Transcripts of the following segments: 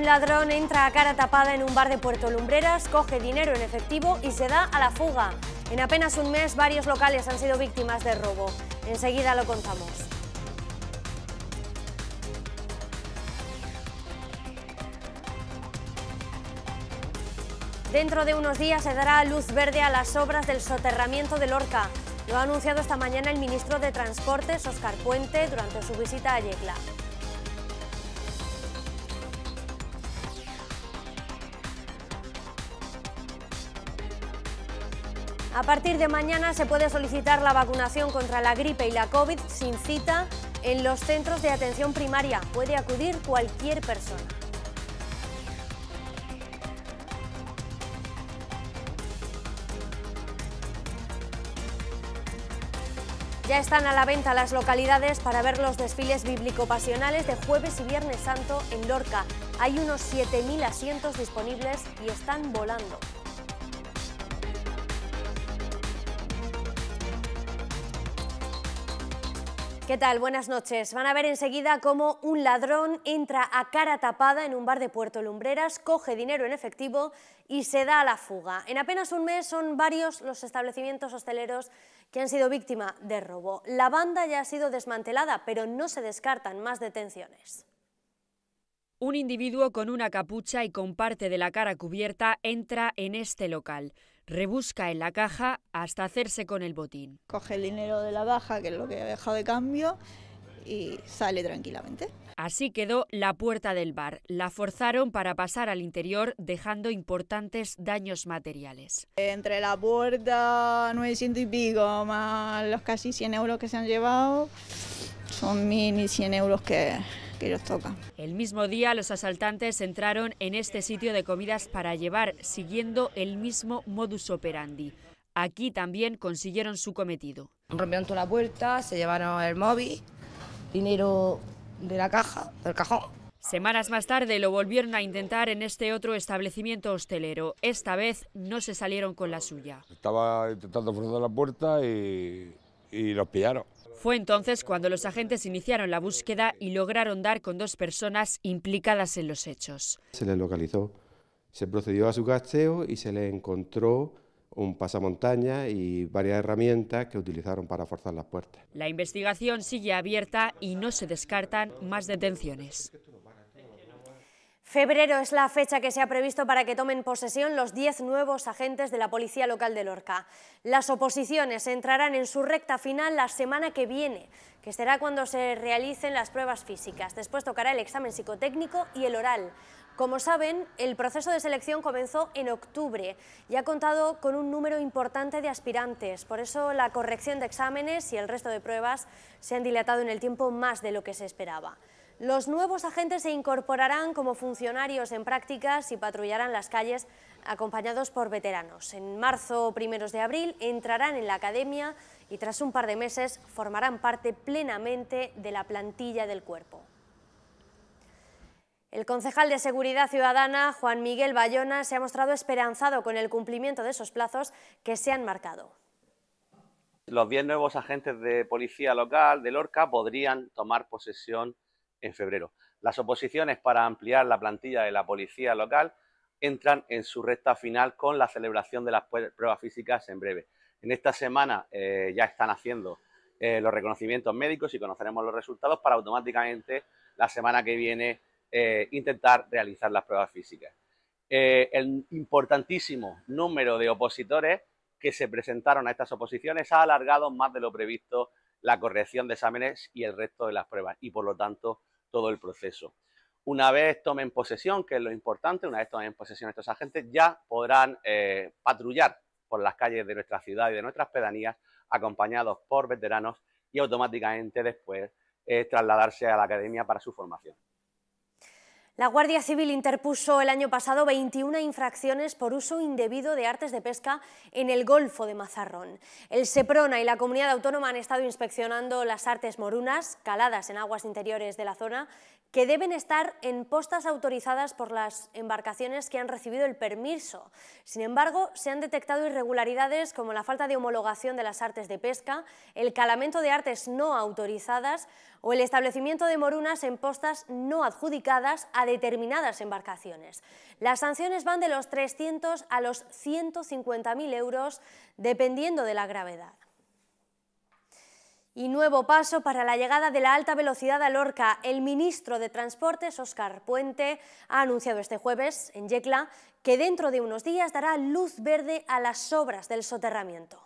Un ladrón entra a cara tapada en un bar de Puerto Lumbreras, coge dinero en efectivo y se da a la fuga. En apenas un mes, varios locales han sido víctimas de robo. Enseguida lo contamos. Dentro de unos días se dará luz verde a las obras del soterramiento de Lorca. Lo ha anunciado esta mañana el ministro de Transportes, Oscar Puente, durante su visita a Yecla. A partir de mañana se puede solicitar la vacunación contra la gripe y la COVID sin cita en los centros de atención primaria. Puede acudir cualquier persona. Ya están a la venta las localidades para ver los desfiles bíblico-pasionales de jueves y viernes santo en Lorca. Hay unos 7.000 asientos disponibles y están volando. ¿Qué tal? Buenas noches. Van a ver enseguida cómo un ladrón entra a cara tapada en un bar de Puerto Lumbreras, coge dinero en efectivo y se da a la fuga. En apenas un mes son varios los establecimientos hosteleros que han sido víctima de robo. La banda ya ha sido desmantelada, pero no se descartan más detenciones. Un individuo con una capucha y con parte de la cara cubierta entra en este local. Rebusca en la caja hasta hacerse con el botín. Coge el dinero de la baja, que es lo que ha dejado de cambio, y sale tranquilamente. Así quedó la puerta del bar. La forzaron para pasar al interior dejando importantes daños materiales. Entre la puerta 900 y pico más los casi 100 euros que se han llevado, son 100 euros que, el mismo día los asaltantes entraron en este sitio de comidas para llevar, siguiendo el mismo modus operandi. Aquí también consiguieron su cometido. Rompieron toda la puerta, se llevaron el móvil, dinero de la caja, del cajón, Semanas más tarde lo volvieron a intentar en este otro establecimiento hostelero. Esta vez no se salieron con la suya. Estaba intentando forzar la puerta y los pillaron. Fue entonces cuando los agentes iniciaron la búsqueda y lograron dar con dos personas implicadas en los hechos. Se les localizó, se procedió a su cacheo y se le encontró un pasamontaña y varias herramientas que utilizaron para forzar las puertas. La investigación sigue abierta y no se descartan más detenciones. Febrero es la fecha que se ha previsto para que tomen posesión los 10 nuevos agentes de la Policía Local de Lorca. Las oposiciones entrarán en su recta final la semana que viene, que será cuando se realicen las pruebas físicas. Después tocará el examen psicotécnico y el oral. Como saben, el proceso de selección comenzó en octubre y ha contado con un número importante de aspirantes. Por eso la corrección de exámenes y el resto de pruebas se han dilatado en el tiempo más de lo que se esperaba. Los nuevos agentes se incorporarán como funcionarios en prácticas y patrullarán las calles acompañados por veteranos. En marzo o primeros de abril entrarán en la academia y tras un par de meses formarán parte plenamente de la plantilla del cuerpo. El concejal de Seguridad Ciudadana, Juan Miguel Bayona, se ha mostrado esperanzado con el cumplimiento de esos plazos que se han marcado los 10 nuevos agentes de policía local de Lorca podrían tomar posesión en febrero. Las oposiciones para ampliar la plantilla de la policía local entran en su recta final con la celebración de las pruebas físicas en breve. En esta semana eh, ya están haciendo eh, los reconocimientos médicos y conoceremos los resultados para automáticamente la semana que viene eh, intentar realizar las pruebas físicas. el importantísimo número de opositores que se presentaron a estas oposiciones ha alargado más de lo previsto la corrección de exámenes y el resto de las pruebas y por lo tanto todo el proceso. Una vez tomen posesión, que es lo importante, una vez tomen posesión estos agentes, ya podrán eh, patrullar por las calles de nuestra ciudad y de nuestras pedanías, acompañados por veteranos y automáticamente después eh, trasladarse a la academia para su formación. La Guardia Civil interpuso el año pasado 21 infracciones por uso indebido de artes de pesca en el Golfo de Mazarrón. El SEPRONA y la comunidad autónoma han estado inspeccionando las artes morunas, caladas en aguas interiores de la zona, que deben estar en postas autorizadas por las embarcaciones que han recibido el permiso. Sin embargo, se han detectado irregularidades como la falta de homologación de las artes de pesca, el calamento de artes no autorizadas o el establecimiento de morunas en postas no adjudicadas a determinadas embarcaciones. Las sanciones van de los 300 a los 150.000 euros, dependiendo de la gravedad. Y nuevo paso para la llegada de la alta velocidad a Lorca. El ministro de Transportes, Óscar Puente, ha anunciado este jueves en Yecla que dentro de unos días dará luz verde a las obras del soterramiento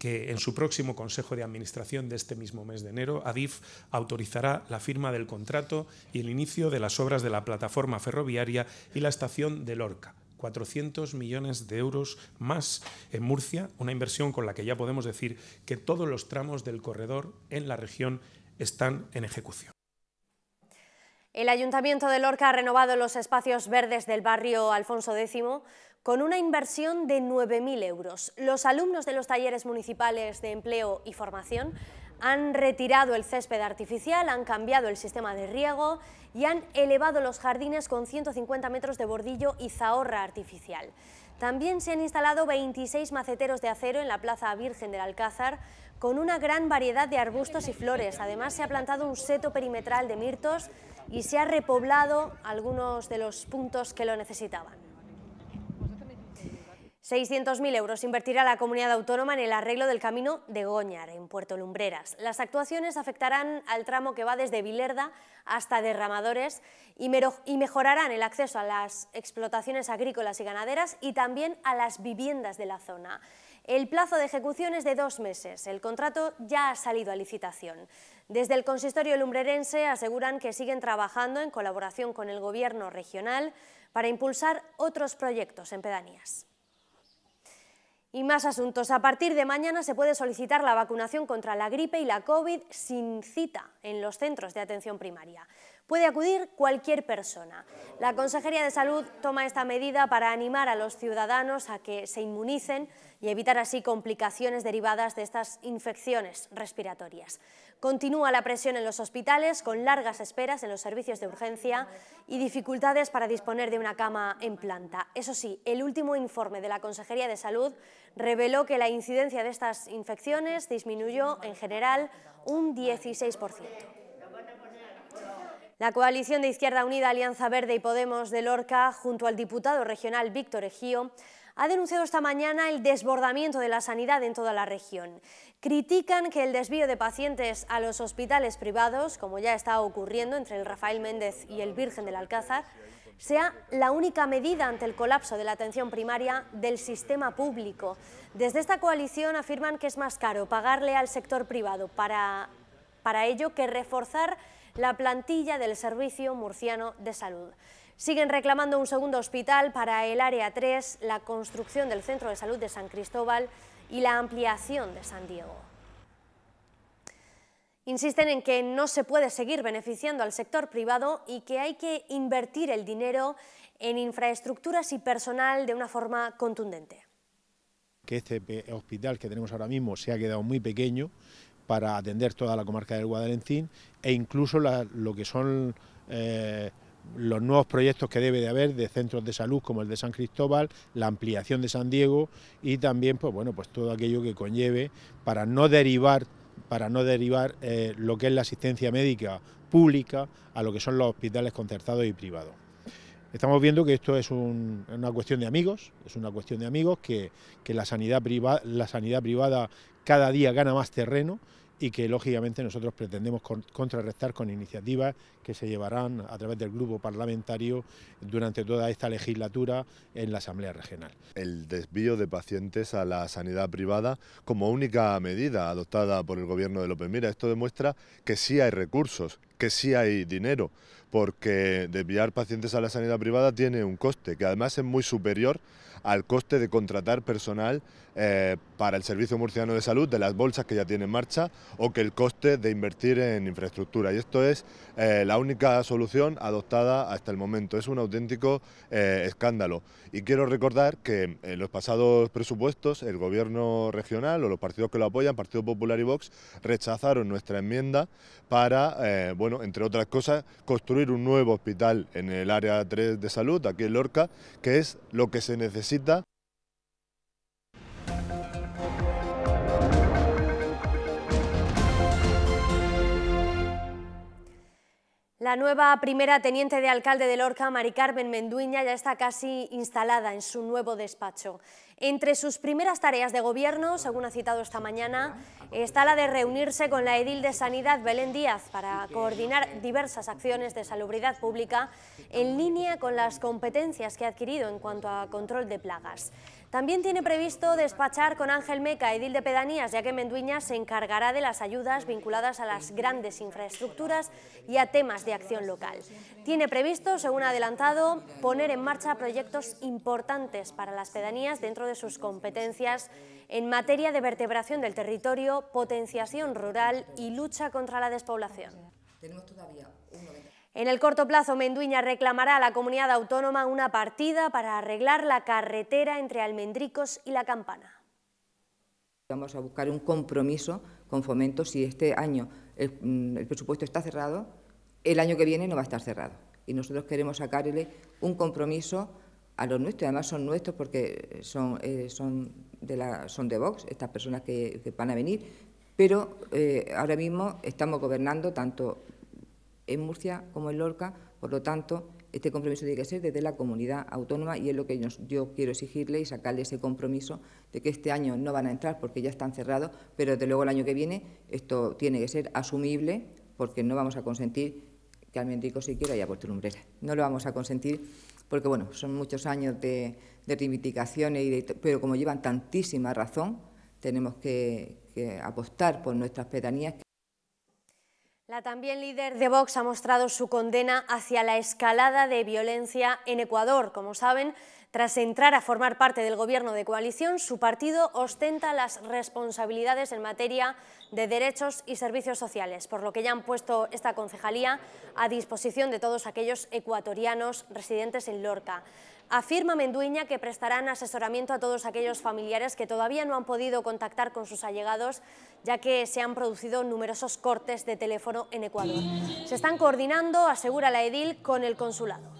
que en su próximo Consejo de Administración de este mismo mes de enero, ADIF autorizará la firma del contrato y el inicio de las obras de la plataforma ferroviaria y la estación de Lorca, 400 millones de euros más en Murcia, una inversión con la que ya podemos decir que todos los tramos del corredor en la región están en ejecución. El Ayuntamiento de Lorca ha renovado los espacios verdes del barrio Alfonso X con una inversión de 9.000 euros. Los alumnos de los talleres municipales de empleo y formación han retirado el césped artificial, han cambiado el sistema de riego y han elevado los jardines con 150 metros de bordillo y zahorra artificial. También se han instalado 26 maceteros de acero en la Plaza Virgen del Alcázar con una gran variedad de arbustos y flores. Además se ha plantado un seto perimetral de mirtos y se ha repoblado algunos de los puntos que lo necesitaban. 600.000 euros invertirá la comunidad autónoma en el arreglo del camino de Goñar, en Puerto Lumbreras. Las actuaciones afectarán al tramo que va desde Vilerda hasta Derramadores y, mejorarán el acceso a las explotaciones agrícolas y ganaderas y también a las viviendas de la zona. El plazo de ejecución es de dos meses. El contrato ya ha salido a licitación. Desde el consistorio lumbrerense aseguran que siguen trabajando en colaboración con el gobierno regional para impulsar otros proyectos en pedanías. Y más asuntos. A partir de mañana se puede solicitar la vacunación contra la gripe y la COVID sin cita en los centros de atención primaria. Puede acudir cualquier persona. La Consejería de Salud toma esta medida para animar a los ciudadanos a que se inmunicen y evitar así complicaciones derivadas de estas infecciones respiratorias. Continúa la presión en los hospitales con largas esperas en los servicios de urgencia y dificultades para disponer de una cama en planta. Eso sí, el último informe de la Consejería de Salud reveló que la incidencia de estas infecciones disminuyó en general un 16%. La coalición de Izquierda Unida, Alianza Verde y Podemos de Lorca, junto al diputado regional Víctor Ejío, ha denunciado esta mañana el desbordamiento de la sanidad en toda la región. Critican que el desvío de pacientes a los hospitales privados, como ya está ocurriendo entre el Rafael Méndez y el Virgen del Alcázar, sea la única medida ante el colapso de la atención primaria del sistema público. Desde esta coalición afirman que es más caro pagarle al sector privado para, para ello que reforzar la plantilla del Servicio Murciano de Salud. Siguen reclamando un segundo hospital para el Área 3, la construcción del Centro de Salud de San Cristóbal y la ampliación de San Diego. Insisten en que no se puede seguir beneficiando al sector privado y que hay que invertir el dinero en infraestructuras y personal de una forma contundente. Que este eh, hospital que tenemos ahora mismo se ha quedado muy pequeño para atender toda la comarca del Guadalencín e incluso lo que son eh, los nuevos proyectos que debe de haber de centros de salud como el de San Cristóbal, la ampliación de San Diego y también pues bueno pues todo aquello que conlleve para no derivar para no derivar eh, lo que es la asistencia médica pública a lo que son los hospitales concertados y privados. Estamos viendo que esto es una cuestión de amigos, es una cuestión de amigos que, que la, sanidad la sanidad privada cada día gana más terreno y que lógicamente nosotros pretendemos contrarrestar con iniciativas que se llevarán a través del grupo parlamentario durante toda esta legislatura en la Asamblea Regional. El desvío de pacientes a la sanidad privada como única medida adoptada por el gobierno de López Mira, esto demuestra que sí hay recursos, que sí hay dinero, porque desviar pacientes a la sanidad privada tiene un coste, que además es muy superior al coste de contratar personal eh, para el Servicio Murciano de Salud, de las bolsas que ya tiene en marcha, o que el coste de invertir en infraestructura. Y esto es eh, la única solución adoptada hasta el momento. Es un auténtico eh, escándalo. Y quiero recordar que en los pasados presupuestos el gobierno regional o los partidos que lo apoyan, Partido Popular y Vox, rechazaron nuestra enmienda para, eh, bueno, entre otras cosas, construir un nuevo hospital en el área 3 de salud, aquí en Lorca, que es lo que se necesita La nueva primera teniente de alcalde de Lorca, Mari Carmen Menduiña, ya está casi instalada en su nuevo despacho. Entre sus primeras tareas de gobierno, según ha citado esta mañana, está la de reunirse con la edil de Sanidad, Belén Díaz, para coordinar diversas acciones de salubridad pública en línea con las competencias que ha adquirido en cuanto a control de plagas. También tiene previsto despachar con Ángel Meca, edil de pedanías, ya que Menduiña se encargará de las ayudas vinculadas a las grandes infraestructuras y a temas de acción local. Tiene previsto, según ha adelantado, poner en marcha proyectos importantes para las pedanías dentro de sus competencias en materia de vertebración del territorio, potenciación rural y lucha contra la despoblación. En el corto plazo, Menduiña reclamará a la comunidad autónoma una partida para arreglar la carretera entre Almendricos y La Campana. Vamos a buscar un compromiso con Fomento si este año el, mm, presupuesto está cerrado, el año que viene no va a estar cerrado. Y nosotros queremos sacarle un compromiso a los nuestros, además son nuestros porque son, eh, de Vox, estas personas que, van a venir, pero eh, ahora mismo estamos gobernando tanto en Murcia como en Lorca. Por lo tanto, este compromiso tiene que ser desde la comunidad autónoma y es lo que yo quiero exigirle y sacarle ese compromiso de que este año no van a entrar porque ya están cerrados, pero desde luego el año que viene esto tiene que ser asumible porque no vamos a consentir que al Almendrico siquiera haya puesto lumbreras. No lo vamos a consentir porque, bueno, son muchos años de, reivindicaciones, y pero como llevan tantísima razón, tenemos que, que apostar por nuestras pedanías. La también líder de Vox ha mostrado su condena hacia la escalada de violencia en Ecuador. Como saben, tras entrar a formar parte del gobierno de coalición, su partido ostenta las responsabilidades en materia de derechos y servicios sociales, por lo que ya han puesto esta concejalía a disposición de todos aquellos ecuatorianos residentes en Lorca. Afirma Menduiña que prestarán asesoramiento a todos aquellos familiares que todavía no han podido contactar con sus allegados, ya que se han producido numerosos cortes de teléfono en Ecuador. Se están coordinando, asegura la edil, con el consulado.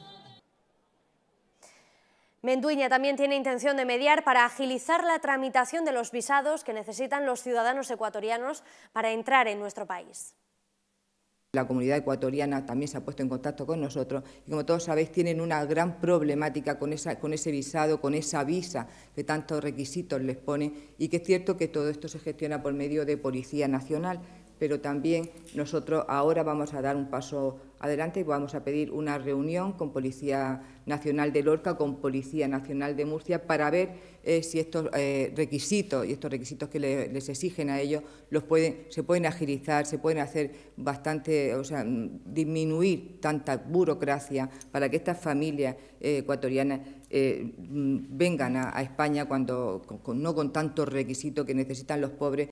Menduiña también tiene intención de mediar para agilizar la tramitación de los visados que necesitan los ciudadanos ecuatorianos para entrar en nuestro país. La comunidad ecuatoriana también se ha puesto en contacto con nosotros y como todos sabéis tienen una gran problemática con, esa, con ese visado, con esa visa que tantos requisitos les pone y que es cierto que todo esto se gestiona por medio de Policía Nacional pero también nosotros ahora vamos a dar un paso adelante y vamos a pedir una reunión con Policía Nacional de Lorca, con Policía Nacional de Murcia, para ver eh, si estos eh, requisitos y estos requisitos que les exigen a ellos se pueden agilizar, se pueden hacer bastante, o sea, disminuir tanta burocracia para que estas familias eh, ecuatorianas mm, vengan a, España cuando no con tantos requisitos que necesitan los pobres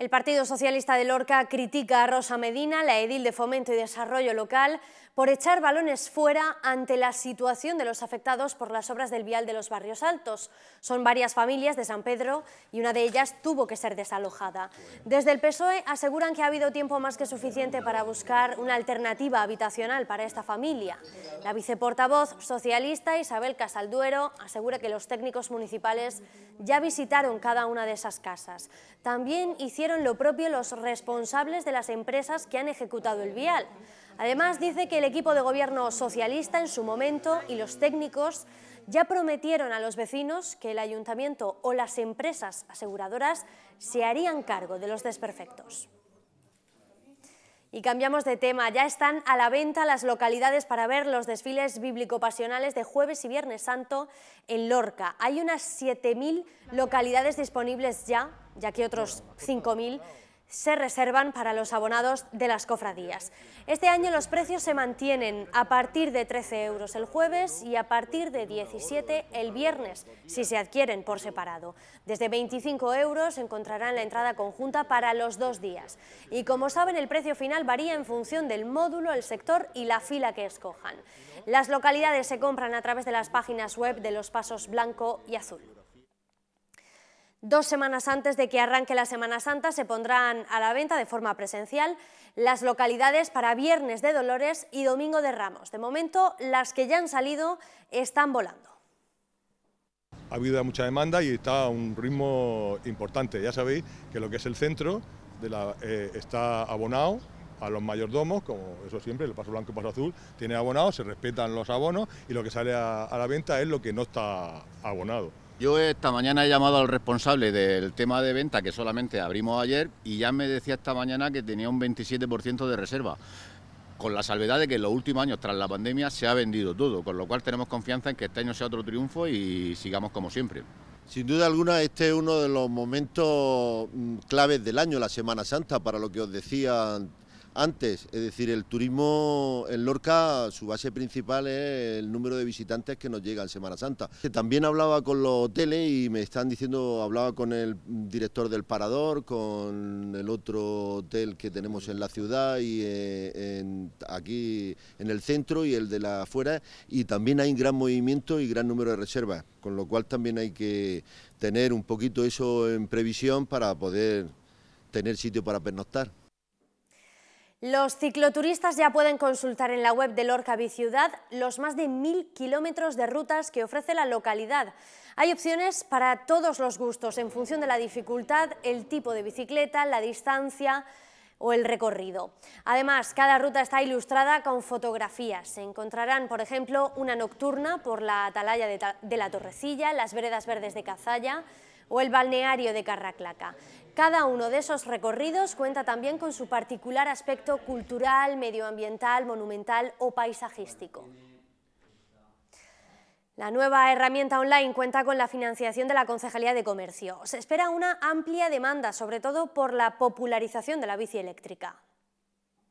el Partido Socialista de Lorca critica a Rosa Medina, la edil de Fomento y Desarrollo Local, por echar balones fuera ante la situación de los afectados por las obras del vial de los Barrios Altos. Son varias familias de San Pedro y una de ellas tuvo que ser desalojada. Desde el PSOE aseguran que ha habido tiempo más que suficiente para buscar una alternativa habitacional para esta familia. La viceportavoz socialista Isabel Casalduero asegura que los técnicos municipales ya visitaron cada una de esas casas. También hicieron lo propio los responsables de las empresas que han ejecutado el vial. Además, dice que el equipo de gobierno socialista en su momento y los técnicos ya prometieron a los vecinos que el ayuntamiento o las empresas aseguradoras se harían cargo de los desperfectos. Y cambiamos de tema. Ya están a la venta las localidades para ver los desfiles bíblico-pasionales de jueves y viernes santo en Lorca. Hay unas 7.000 localidades disponibles ya, ya que otros 5.000 se reservan para los abonados de las cofradías. Este año los precios se mantienen a partir de 13 euros el jueves y a partir de 17 el viernes, si se adquieren por separado. Desde 25 euros encontrarán la entrada conjunta para los dos días. Y como saben, el precio final varía en función del módulo, el sector y la fila que escojan. Las localidades se compran a través de las páginas web de los pasos blanco y azul. Dos semanas antes de que arranque la Semana Santa se pondrán a la venta de forma presencial las localidades para Viernes de Dolores y Domingo de Ramos. De momento, las que ya han salido están volando. Ha habido mucha demanda y está a un ritmo importante. Ya sabéis que lo que es el centro eh, está abonado a los mayordomos, como eso siempre, el paso blanco y paso azul, tiene abonado, se respetan los abonos y lo que sale a la venta es lo que no está abonado. Yo esta mañana he llamado al responsable del tema de venta que solamente abrimos ayer y ya me decía esta mañana que tenía un 27% de reserva. Con la salvedad de que en los últimos años, tras la pandemia, se ha vendido todo, con lo cual tenemos confianza en que este año sea otro triunfo y sigamos como siempre. Sin duda alguna, este es uno de los momentos mm, claves del año, la Semana Santa, para lo que os decía antes. Es decir, el turismo en Lorca, su base principal es el número de visitantes que nos llega en Semana Santa. También hablaba con los hoteles y me están diciendo, hablaba con el director del Parador, con el otro hotel que tenemos en la ciudad y eh, aquí en el centro y el de la afuera, y también hay un gran movimiento y gran número de reservas, con lo cual también hay que tener un poquito eso en previsión para poder tener sitio para pernoctar. Los cicloturistas ya pueden consultar en la web de Lorca Biciudad los más de mil kilómetros de rutas que ofrece la localidad. Hay opciones para todos los gustos en función de la dificultad, el tipo de bicicleta, la distancia o el recorrido. Además, cada ruta está ilustrada con fotografías. Se encontrarán, por ejemplo, una nocturna por la atalaya de, de la Torrecilla, las veredas verdes de Cazalla, o el balneario de Carraclaca. Cada uno de esos recorridos cuenta también con su particular aspecto cultural, medioambiental, monumental o paisajístico. La nueva herramienta online cuenta con la financiación de la Concejalía de Comercio. Se espera una amplia demanda, sobre todo por la popularización de la bici eléctrica.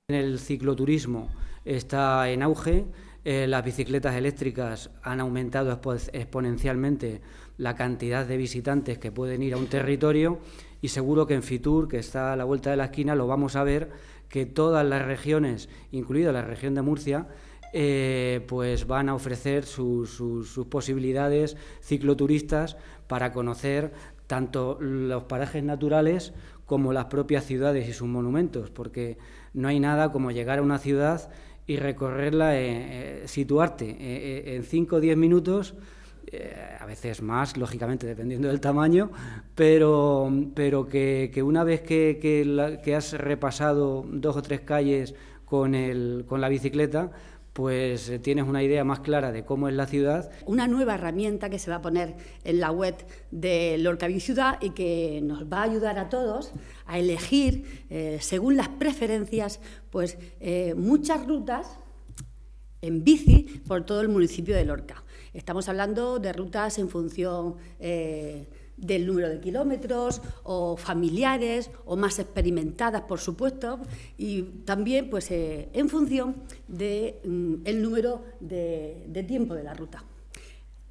El cicloturismo está en auge, eh, las bicicletas eléctricas han aumentado exponencialmente la cantidad de visitantes que pueden ir a un territorio y seguro que en Fitur, que está a la vuelta de la esquina, lo vamos a ver que todas las regiones, incluida la región de Murcia, eh, pues van a ofrecer sus posibilidades cicloturistas para conocer tanto los parajes naturales como las propias ciudades y sus monumentos, porque no hay nada como llegar a una ciudad y recorrerla, eh, eh, situarte eh, en 5 o 10 minutos, a veces más, lógicamente, dependiendo del tamaño, pero, que, una vez que, que has repasado dos o tres calles con, el, con la bicicleta, pues eh, tienes una idea más clara de cómo es la ciudad. Una nueva herramienta que se va a poner en la web de Lorca Ciudad y que nos va a ayudar a todos a elegir, eh, según las preferencias, pues eh, muchas rutas en bici por todo el municipio de Lorca. Estamos hablando de rutas en función del número de kilómetros o familiares o más experimentadas, por supuesto, y también pues, eh, en función del de, mm, número de, tiempo de la ruta.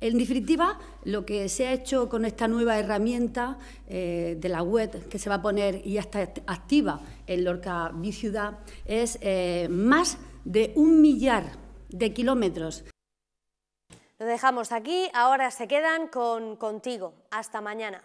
En definitiva, lo que se ha hecho con esta nueva herramienta eh, de la web que se va a poner y ya está activa en Lorca Biciudad es eh, más de un millar de kilómetros lo dejamos aquí, ahora se quedan con contigo. Hasta mañana.